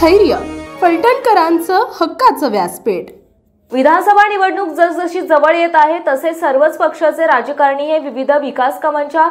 स्थैर्य फलटणकरांचं हक्काचं व्यासपीठ विधानसभा निवडणूक जसजशी जवळ येत आहे तसे सर्वच पक्षाचे राजकारणी हे विविध विकास कामांच्या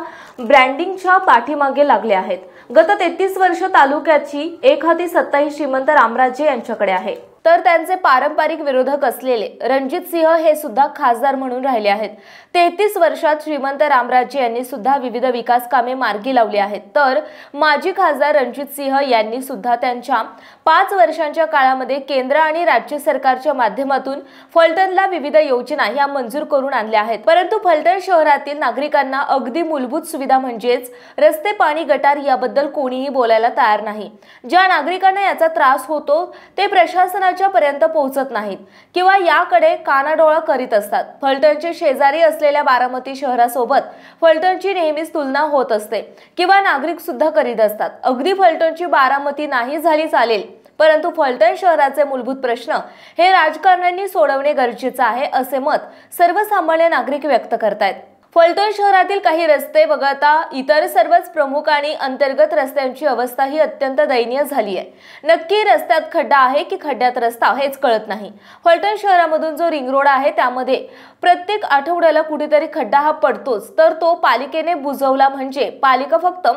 ब्रँडिंगच्या पाठीमागे लागले आहेत गत तेहतीस वर्ष तालुक्याची एक हाती सत्ता श्रीमंत रामराजे यांच्याकडे आहे तर त्यांचे पारंपरिक विरोधक असलेले रणजित सिंह हे सुद्धा खासदार म्हणून राहिले आहेत तेहतीस वर्षात श्रीमंत रामराजे यांनी सुद्धा विविध विकास कामे मार्गी लावली आहेत तर माजी खासदार रणजित सिंह यांनी सुद्धा त्यांच्या पाच वर्षांच्या काळामध्ये केंद्र आणि राज्य सरकारच्या माध्यमातून फलटणला विविध योजना या मंजूर करून आणल्या आहेत परंतु फलटण शहरातील नागरिकांना अगदी मूलभूत सुविधा म्हणजेच रस्ते पाणी गटार याबद्दल कोणीही बोलायला तयार नाही ज्या नागरिकांना याचा त्रास होतो ते प्रशासना मतदाराच्या पर्यंत पोहोचत नाहीत किंवा याकडे कानाडोळा करीत असतात फलटणचे शेजारी असलेल्या बारामती शहरासोबत फलटणची नेहमीच तुलना होत असते किंवा नागरिक सुद्धा करीत असतात अगदी फलटणची बारामती नाही झाली चालेल परंतु फलटण शहराचे मूलभूत प्रश्न हे राजकारण्यांनी सोडवणे गरजेचं आहे असे मत सर्वसामान्य नागरिक व्यक्त करतायत फलटण शहरातील काही रस्ते वगळता इतर सर्वच प्रमुख आणि अंतर्गत रस्त्यांची अवस्था ही अत्यंत दयनीय झाली आहे नक्की रस्त्यात खड्डा आहे की खड्ड्यात रस्ता हेच कळत नाही फलटण शहरामधून जो रिंग रोड आहे त्यामध्ये प्रत्येक आठवड्याला कुठेतरी खड्डा हा पडतोच तर तो पालिकेने बुजवला म्हणजे पालिका फक्त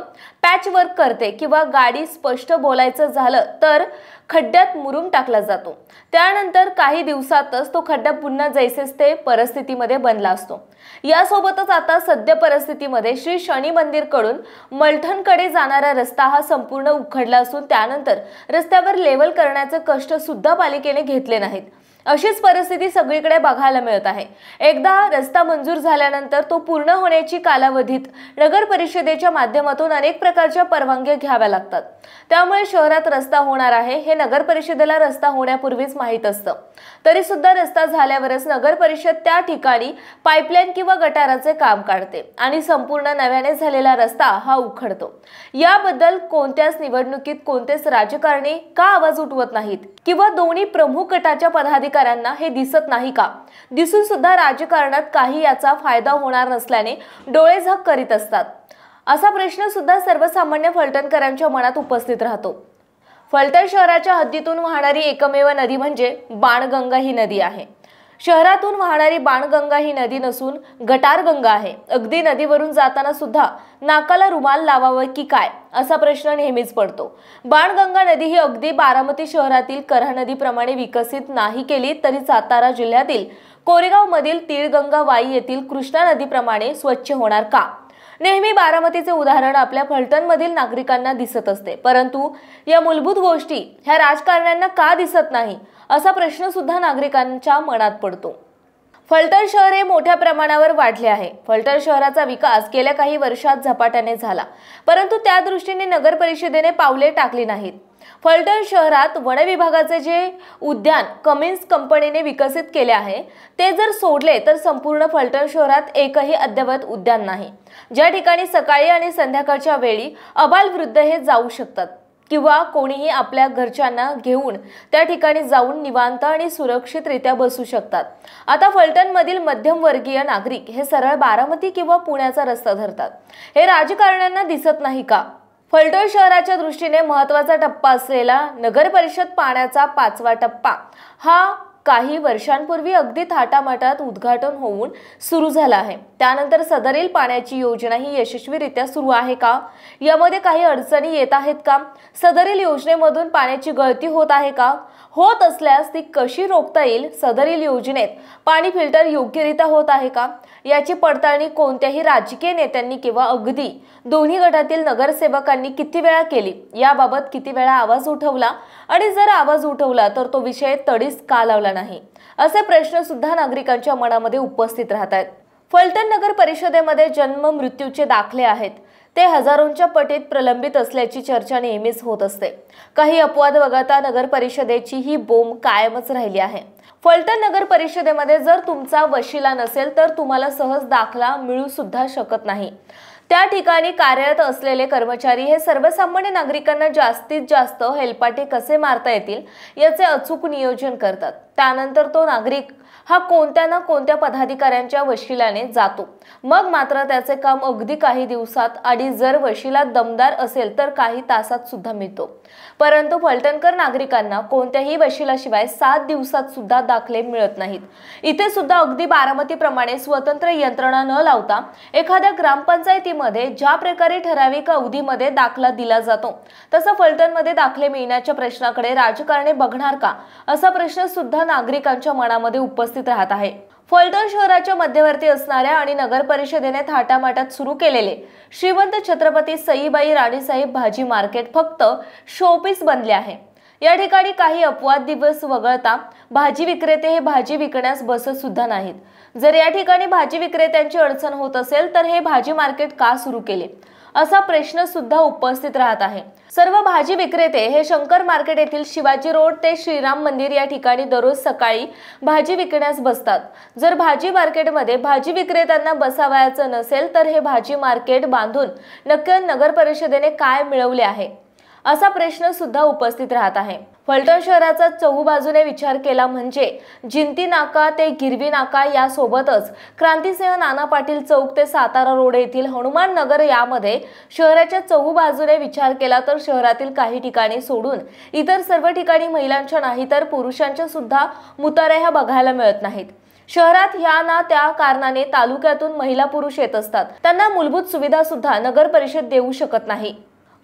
पॅच वर्क करते किंवा गाडी स्पष्ट बोलायचं झालं तर खड्ड्यात मुरुम टाकला जातो त्यानंतर काही दिवसातच तो खड्डा पुन्हा जैसेच ते परिस्थितीमध्ये बनला असतो यासोबतच आता सद्य परिस्थितीमध्ये श्री शनी मंदिरकडून मलठणकडे जाणारा रस्ता हा संपूर्ण उखडला असून त्यानंतर रस्त्यावर लेवल करण्याचे कष्ट सुद्धा पालिकेने घेतले नाहीत अशीच परिस्थिती सगळीकडे बघायला मिळत आहे एकदा रस्ता मंजूर झाल्यानंतर तो पूर्ण होण्याची कालावधीत नगर परिषदेच्या माध्यमातून अनेक प्रकारच्या परवानग्या घ्याव्या लागतात त्यामुळे शहरात रस्ता होणार आहे हे नगर परिषदेला रस्ता होण्यापूर्वीच माहीत असतं तरी सुद्धा रस्ता झाल्यावरच नगर परिषद त्या ठिकाणी पाईपलाईन किंवा गटाराचे काम काढते आणि संपूर्ण नव्याने झालेला रस्ता हा उखडतो याबद्दल कोणत्याच निवडणुकीत कोणतेच राजकारणी का आवाज उठवत नाहीत किंवा दोन्ही प्रमुख गटाच्या पदाधिकारी अधिकाऱ्यांना हे दिसत नाही का दिसून सुद्धा राजकारणात काही याचा फायदा होणार नसल्याने डोळे झक करीत असतात असा प्रश्न सुद्धा सर्वसामान्य फलटणकरांच्या मनात उपस्थित राहतो फलटण शहराच्या हद्दीतून वाहणारी एकमेव नदी म्हणजे बाणगंगा ही नदी आहे शहरातून वाहणारी बाणगंगा ही नदी नसून गटारगंगा आहे अगदी नदीवरून जाताना सुद्धा नाकाला रुमाल लावावं की काय असा प्रश्न नेहमीच पडतो बाणगंगा नदी ही अगदी बारामती शहरातील करा नदीप्रमाणे विकसित नाही केली तरी सातारा जिल्ह्यातील कोरेगाव मधील तीळगंगा वाई येथील कृष्णा नदीप्रमाणे स्वच्छ होणार का नेहमी बारामतीचे उदाहरण आपल्या फलटणमधील नागरिकांना दिसत असते परंतु या मूलभूत गोष्टी ह्या राजकारण्यांना का दिसत नाही असा प्रश्न सुद्धा नागरिकांच्या मनात पडतो फलटण शहर हे मोठ्या प्रमाणावर वाढले आहे फलटण शहराचा विकास गेल्या काही वर्षात झपाट्याने झाला परंतु त्या दृष्टीने नगर परिषदेने पावले टाकली नाहीत फलटण शहरात वन विभागाचे जे उद्यान कमिन्स कंपनीने विकसित केले आहे ते जर सोडले तर संपूर्ण फलटण शहरात एकही अद्ययावत उद्यान नाही ज्या ठिकाणी सकाळी आणि संध्याकाळच्या वेळी अबालवृद्ध हे जाऊ शकतात किंवा कोणीही आपल्या घरच्यांना घेऊन त्या ठिकाणी जाऊन निवांत आणि सुरक्षितरित्या बसू शकतात आता फलटणमधील मध्यमवर्गीय नागरिक हे सरळ बारामती किंवा पुण्याचा रस्ता धरतात हे राजकारण्यांना दिसत नाही का फलटण शहराच्या दृष्टीने महत्वाचा टप्पा असलेला नगर परिषद पाण्याचा पाचवा टप्पा हा काही वर्षांपूर्वी अगदी थाटामाटात उद्घाटन होऊन सुरू झाला आहे त्यानंतर सदरील पाण्याची योजना ही यशस्वीरित्या सुरू आहे का यामध्ये काही अडचणी येत आहेत का सदरील योजनेमधून पाण्याची गळती होत आहे का होत असल्यास ती कशी रोखता येईल सदरील योजनेत पाणी फिल्टर योग्यरित्या होत आहे का याची पडताळणी कोणत्याही राजकीय नेत्यांनी किंवा अगदी दोन्ही गटातील नगरसेवकांनी किती वेळा केली याबाबत किती वेळा आवाज उठवला आणि जर आवाज उठवला तर तो विषय तडीस का लावला का नाही असे प्रश्न सुद्धा नागरिकांच्या मनामध्ये उपस्थित राहत आहेत फलटण नगर परिषदेमध्ये जन्म मृत्यूचे दाखले आहेत ते हजारोंच्या पटीत प्रलंबित असल्याची चर्चा नेहमीच होत असते काही अपवाद वगळता नगर परिषदेची ही बोंब कायमच राहिली आहे फलटण नगर परिषदेमध्ये जर तुमचा वशिला नसेल तर तुम्हाला सहज दाखला मिळू सुद्धा शकत नाही त्या ठिकाणी कार्यरत असलेले कर्मचारी हे सर्वसामान्य नागरिकांना जास्तीत जास्त हेलपाटे कसे मारता येतील याचे अचूक नियोजन करतात त्यानंतर तो नागरिक हा कोणत्या ना कोणत्या पदाधिकाऱ्यांच्या वशिलाने जातो मग मात्र त्याचे काम अगदी काही दिवसात आणि जर वशिला दमदार असेल तर काही तासात सुद्धा मिळतो परंतु फलटणकर नागरिकांना कोणत्याही वशिलाशिवाय सात दिवसात सुद्धा दाखले मिळत नाहीत इथे सुद्धा अगदी बारामतीप्रमाणे स्वतंत्र यंत्रणा न लावता एखाद्या ग्रामपंचायतीमध्ये ज्या प्रकारे ठराविक अवधीमध्ये दाखला दिला जातो तसं फलटणमध्ये दाखले मिळण्याच्या प्रश्नाकडे राजकारणी बघणार का असा प्रश्न सुद्धा नागरिकांच्या मनामध्ये उपस्थित राहत आहे फलटण शहराच्या मध्यवर्ती असणाऱ्या आणि नगर परिषदेने थाटामाटात सुरू केलेले श्रीमंत छत्रपती सईबाई राणीसाहेब भाजी मार्केट फक्त शोपीस बनले आहे या ठिकाणी काही अपवाद दिवस वगळता भाजी विक्रेते हे भाजी विकण्यास बसत सुद्धा नाहीत जर या ठिकाणी भाजी विक्रेत्यांची अडचण होत असेल तर हे भाजी मार्केट का सुरू केले असा प्रश्न सुद्धा उपस्थित राहत आहे सर्व भाजी विक्रेते हे शंकर मार्केट येथील शिवाजी रोड ते श्रीराम मंदिर या ठिकाणी दररोज सकाळी भाजी विकण्यास बसतात जर भाजी मार्केटमध्ये भाजी विक्रेत्यांना बसावायचं नसेल तर हे भाजी मार्केट बांधून नक्की नगर परिषदेने काय मिळवले आहे असा प्रश्न सुद्धा उपस्थित राहत आहे फलटण शहराचा बाजूने विचार केला म्हणजे जिंती नाका ते गिरवी नाका यासोबतच क्रांतीसिंह नाना पाटील चौक ते सातारा रोड येथील हनुमान नगर यामध्ये शहराच्या बाजूने विचार केला तर शहरातील काही ठिकाणी सोडून इतर सर्व ठिकाणी महिलांच्या नाही तर पुरुषांच्या सुद्धा मुतारे ह्या बघायला मिळत नाहीत शहरात ह्या ना त्या कारणाने तालुक्यातून महिला पुरुष येत असतात त्यांना मूलभूत सुविधा सुद्धा नगर परिषद देऊ शकत नाही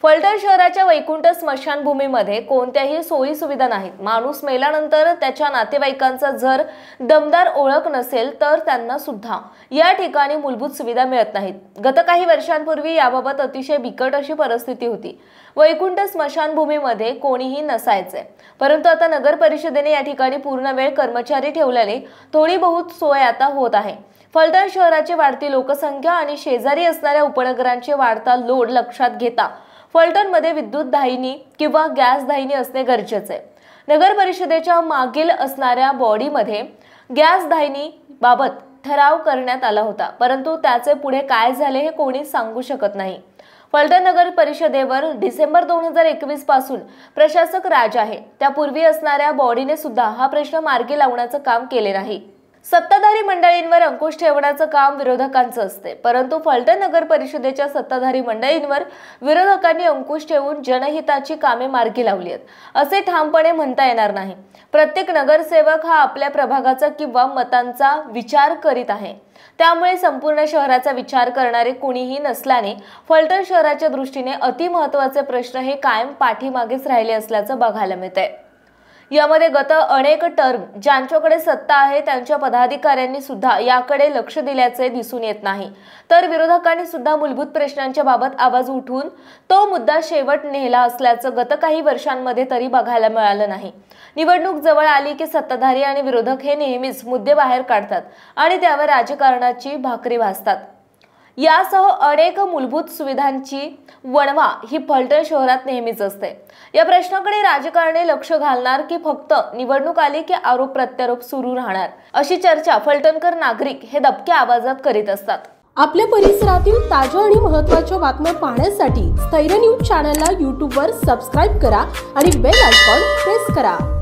फलटण शहराच्या वैकुंठ स्मशानभूमीमध्ये कोणत्याही सोयी सुविधा नाहीत माणूस मेल्यानंतर त्याच्या नातेवाईकांचा जर दमदार ओळख नसेल तर त्यांना सुद्धा या ठिकाणी मूलभूत सुविधा मिळत नाहीत गत काही वर्षांपूर्वी याबाबत अतिशय बिकट अशी परिस्थिती होती वैकुंठ स्मशानभूमीमध्ये कोणीही नसायचे परंतु आता नगर परिषदेने या ठिकाणी पूर्ण वेळ कर्मचारी ठेवल्याने थोडी बहुत सोय आता होत आहे फलटण शहराची वाढती लोकसंख्या आणि शेजारी असणाऱ्या उपनगरांचे वाढता लोड लक्षात घेता फलटणमध्ये विद्युत दाहिनी किंवा गॅस दाहिनी असणे गरजेचे आहे नगर परिषदेच्या मागील असणाऱ्या बॉडीमध्ये गॅस बाबत ठराव करण्यात आला होता परंतु त्याचे पुढे काय झाले हे कोणी सांगू शकत नाही फलटण नगर परिषदेवर डिसेंबर दोन हजार एकवीस पासून प्रशासक राज आहे त्यापूर्वी असणाऱ्या बॉडीने सुद्धा हा प्रश्न मार्गी लावण्याचं काम केले नाही सत्ताधारी मंडळींवर अंकुश ठेवण्याचं काम विरोधकांचं असते परंतु फलटण नगर परिषदेच्या सत्ताधारी मंडळींवर विरोधकांनी अंकुश ठेवून जनहिताची कामे मार्गी लावली आहेत असे ठामपणे म्हणता येणार नाही प्रत्येक नगरसेवक हा आपल्या प्रभागाचा किंवा मतांचा विचार करीत आहे त्यामुळे संपूर्ण शहराचा विचार करणारे कुणीही नसल्याने फलटण शहराच्या दृष्टीने अतिमहत्वाचे प्रश्न हे कायम पाठीमागेच राहिले असल्याचं बघायला मिळत आहे यामध्ये गत अनेक टर्म ज्यांच्याकडे सत्ता आहे त्यांच्या पदाधिकाऱ्यांनी सुद्धा याकडे लक्ष दिल्याचे दिसून येत नाही तर विरोधकांनी सुद्धा मूलभूत प्रश्नांच्या बाबत आवाज उठवून तो मुद्दा शेवट नेला असल्याचं गत काही वर्षांमध्ये तरी बघायला मिळालं नाही निवडणूक जवळ आली की सत्ताधारी आणि विरोधक हे नेहमीच मुद्दे बाहेर काढतात आणि त्यावर राजकारणाची भाकरी भासतात यासह अनेक मूलभूत सुविधांची वणवा ही फलटण शहरात नेहमीच असते या प्रश्नाकडे राजकारणी लक्ष घालणार की फक्त निवडणूक आली की आरोप प्रत्यारोप सुरू राहणार अशी चर्चा फलटणकर नागरिक हे दबक्या आवाजात करीत असतात आपल्या परिसरातील ताज्या आणि महत्त्वाच्या बातम्या पाहण्यासाठी स्थैर्य न्यूज चॅनलला यूट्यूबवर सबस्क्राईब करा आणि बेल आयकॉन प्रेस करा